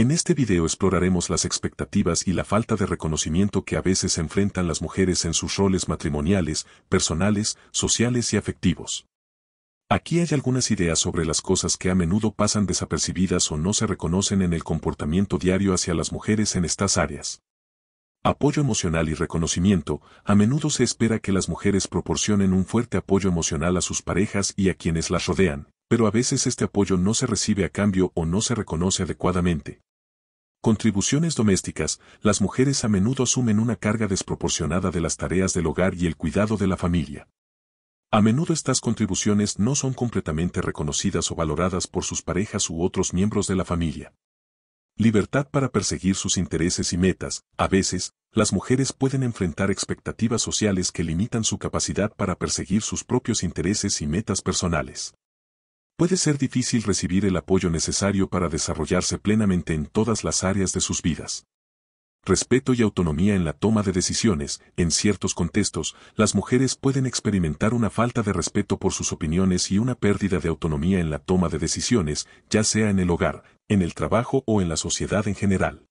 En este video exploraremos las expectativas y la falta de reconocimiento que a veces enfrentan las mujeres en sus roles matrimoniales, personales, sociales y afectivos. Aquí hay algunas ideas sobre las cosas que a menudo pasan desapercibidas o no se reconocen en el comportamiento diario hacia las mujeres en estas áreas. Apoyo emocional y reconocimiento, a menudo se espera que las mujeres proporcionen un fuerte apoyo emocional a sus parejas y a quienes las rodean, pero a veces este apoyo no se recibe a cambio o no se reconoce adecuadamente. Contribuciones domésticas, las mujeres a menudo asumen una carga desproporcionada de las tareas del hogar y el cuidado de la familia. A menudo estas contribuciones no son completamente reconocidas o valoradas por sus parejas u otros miembros de la familia. Libertad para perseguir sus intereses y metas, a veces, las mujeres pueden enfrentar expectativas sociales que limitan su capacidad para perseguir sus propios intereses y metas personales puede ser difícil recibir el apoyo necesario para desarrollarse plenamente en todas las áreas de sus vidas. Respeto y autonomía en la toma de decisiones, en ciertos contextos, las mujeres pueden experimentar una falta de respeto por sus opiniones y una pérdida de autonomía en la toma de decisiones, ya sea en el hogar, en el trabajo o en la sociedad en general.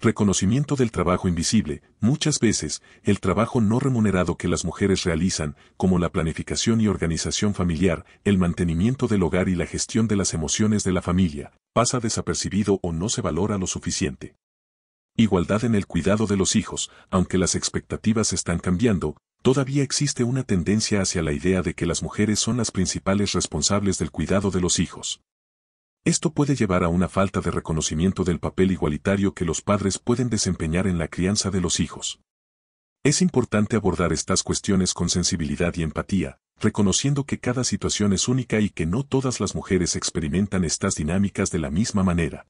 Reconocimiento del trabajo invisible, muchas veces, el trabajo no remunerado que las mujeres realizan, como la planificación y organización familiar, el mantenimiento del hogar y la gestión de las emociones de la familia, pasa desapercibido o no se valora lo suficiente. Igualdad en el cuidado de los hijos, aunque las expectativas están cambiando, todavía existe una tendencia hacia la idea de que las mujeres son las principales responsables del cuidado de los hijos. Esto puede llevar a una falta de reconocimiento del papel igualitario que los padres pueden desempeñar en la crianza de los hijos. Es importante abordar estas cuestiones con sensibilidad y empatía, reconociendo que cada situación es única y que no todas las mujeres experimentan estas dinámicas de la misma manera.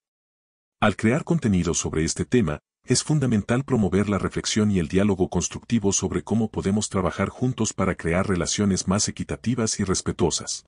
Al crear contenido sobre este tema, es fundamental promover la reflexión y el diálogo constructivo sobre cómo podemos trabajar juntos para crear relaciones más equitativas y respetuosas.